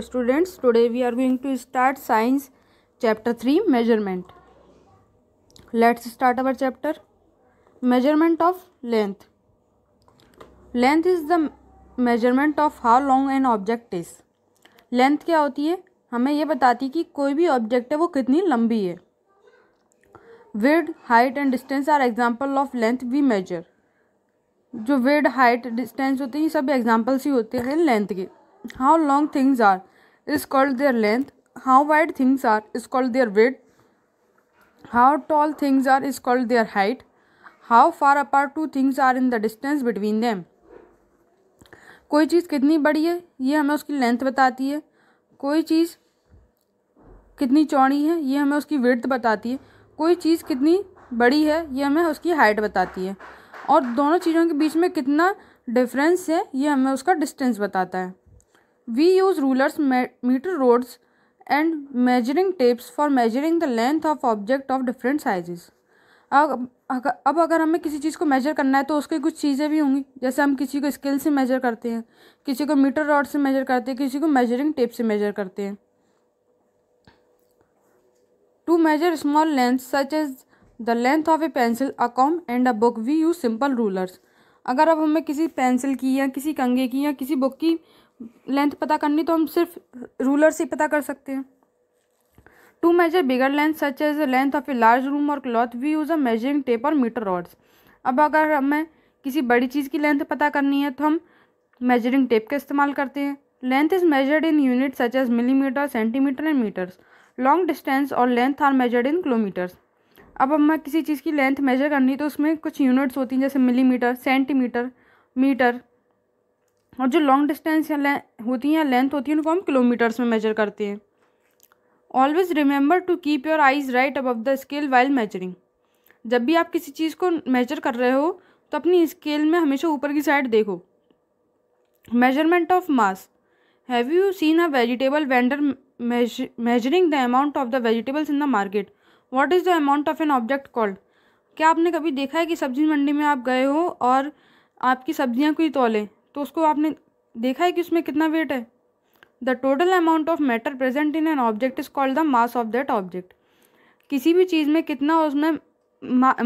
hello students today we are going to start science chapter 3 measurement let's start our chapter measurement of length length is the measurement of how long an object is length क्या होती है हमें यह बताती है कि कोई भी ऑब्जेक्ट है वो कितनी लंबी है width height and distance are example of length we measure जो width height distance होते हैं ये सब एग्जाम्पल्स ही होते हैं लेंथ के how long things are is called their length how wide things are is called their width how tall things are is called their height how far apart two things are in the distance between them कोई चीज़ कितनी बड़ी है ये हमें उसकी length बताती है कोई चीज़ कितनी चौड़ी है ये हमें उसकी विड्थ बताती है कोई चीज़ कितनी बड़ी है ये हमें उसकी हाइट बताती है और दोनों चीज़ों के बीच में कितना डिफरेंस है ये हमें उसका डिस्टेंस बताता है We use rulers, meter rods, and measuring tapes for measuring the length of object of different sizes. अब अब अगर हमें किसी चीज़ को मेजर करना है तो उसकी कुछ चीज़ें भी होंगी जैसे हम किसी को स्केल से मेजर करते हैं किसी को मीटर रॉड से मेजर करते हैं किसी को मेजरिंग टेप से मेजर करते हैं to measure small length such as the length of a pencil a comb and a book we use simple rulers अगर अब हमें किसी पेंसिल की या किसी कंगे की या किसी बुक की लेंथ पता करनी तो हम सिर्फ रूलर से पता कर सकते हैं to measure bigger length such as length of a large room और cloth we use a measuring tape और मीटर रॉड्स अब अगर हमें किसी बड़ी चीज़ की लेंथ पता करनी है तो हम मेजरिंग टेप का इस्तेमाल करते हैं length is measured in unit such as millimetre centimetre and metres long distance और length are measured in kilometres अब हमें किसी चीज़ की लेंथ मेजर करनी तो उसमें कुछ यूनिट्स होती हैं जैसे मिलीमीटर सेंटीमीटर मीटर और जो लॉन्ग डिस्टेंस या होती हैं या लेंथ होती है उनको हम किलोमीटर्स में मेजर करते हैं always remember to keep your eyes right above the scale while measuring जब भी आप किसी चीज़ को मेजर कर रहे हो तो अपनी स्केल में हमेशा ऊपर की साइड देखो measurement of mass have you seen a vegetable vendor measuring the amount of the vegetables in the market what is the amount of an object called क्या आपने कभी देखा है कि सब्जी मंडी में आप गए हो और आपकी सब्जियां कोई तोलें तो उसको आपने देखा है कि उसमें कितना वेट है the total amount of matter present in an object is called the mass of that object किसी भी चीज़ में कितना उसमें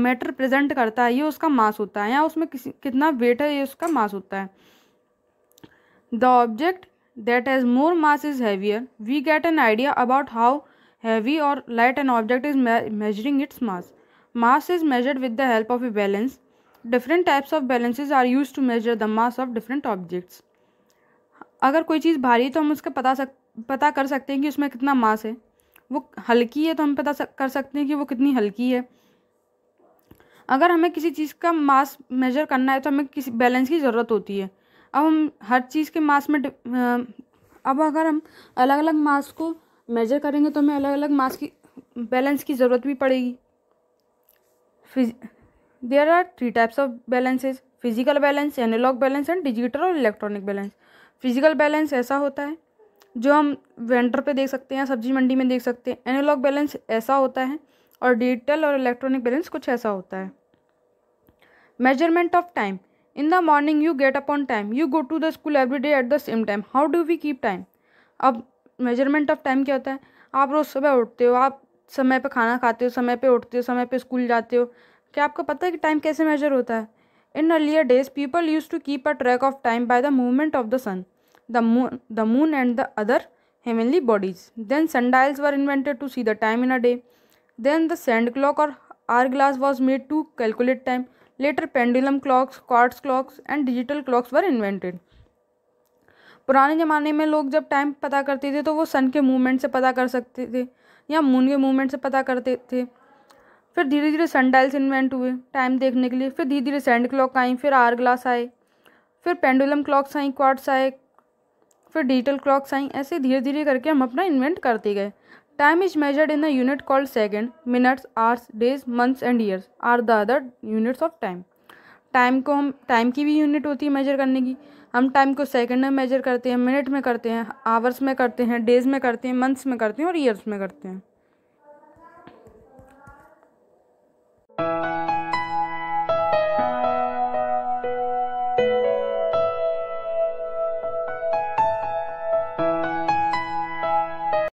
मैटर प्रेजेंट करता है ये उसका मास होता है या उसमें किसी कितना वेट है ये उसका मास होता है the object that has more mass is heavier we get an idea about how heavy और light an object is measuring its mass mass is measured with the help of a balance different types of balances are use to measure the mass of different objects अगर कोई चीज़ भारी है तो हम उसका पता सक पता कर सकते हैं कि उसमें कितना मास है वो हल्की है तो हम पता सक, कर सकते हैं कि वो कितनी हल्की है अगर हमें किसी चीज़ का मास मेजर करना है तो हमें किसी बैलेंस की ज़रूरत होती है अब हम हर चीज़ के मास में अब अगर हम अलग अलग मास को मेजर करेंगे तो हमें अलग अलग मास की बैलेंस की ज़रूरत भी पड़ेगी फिज there are three types of balances physical balance analog balance and digital और इलेक्ट्रॉनिक बैलेंस फिजिकल बैलेंस ऐसा होता है जो हम वेंडर पे देख सकते हैं या सब्जी मंडी में देख सकते हैं एनालॉग बैलेंस ऐसा होता है और डिजिटल और इलेक्ट्रॉनिक बैलेंस कुछ ऐसा होता है measurement of time in the morning you get up on time you go to the school every day at the same time how do we keep time अब मेजरमेंट ऑफ टाइम क्या होता है आप रोज़ सुबह उठते हो आप समय पे खाना खाते हो समय पे उठते हो समय पे स्कूल जाते हो क्या आपको पता है कि टाइम कैसे मेजर होता है in earlier days people use to keep a track of time by the movement of the sun the moon the moon and the other heavenly bodies then sundials were invented to see the time in a day then the sand clock और hourglass was made to calculate time later pendulum clocks quartz clocks and digital clocks were invented पुराने ज़माने में लोग जब time पता करते थे तो वो सन के मूवमेंट से पता कर सकते थे या मून के मूवमेंट से पता करते थे फिर धीरे धीरे सनडाइल्स इन्वेंट हुए टाइम देखने के लिए फिर धीरे धीरे सैंड क्लॉक आई फिर आर ग्लास आए फिर पेंडुलम क्लॉक्स आई क्वार्ट्स आए फिर डिजिटल क्लॉक्स आई ऐसे धीरे धीरे करके हम अपना इन्वेंट करते गए time is measured in the unit called second minutes hours days months and years are the other units of time time को हम टाइम की भी यूनिट होती है मेजर करने की हम टाइम को सेकेंड में मेजर करते हैं मिनट में करते हैं आवर्स में करते हैं डेज में करते हैं मंथ्स में करते हैं और ईयर्स में करते हैं Thank you.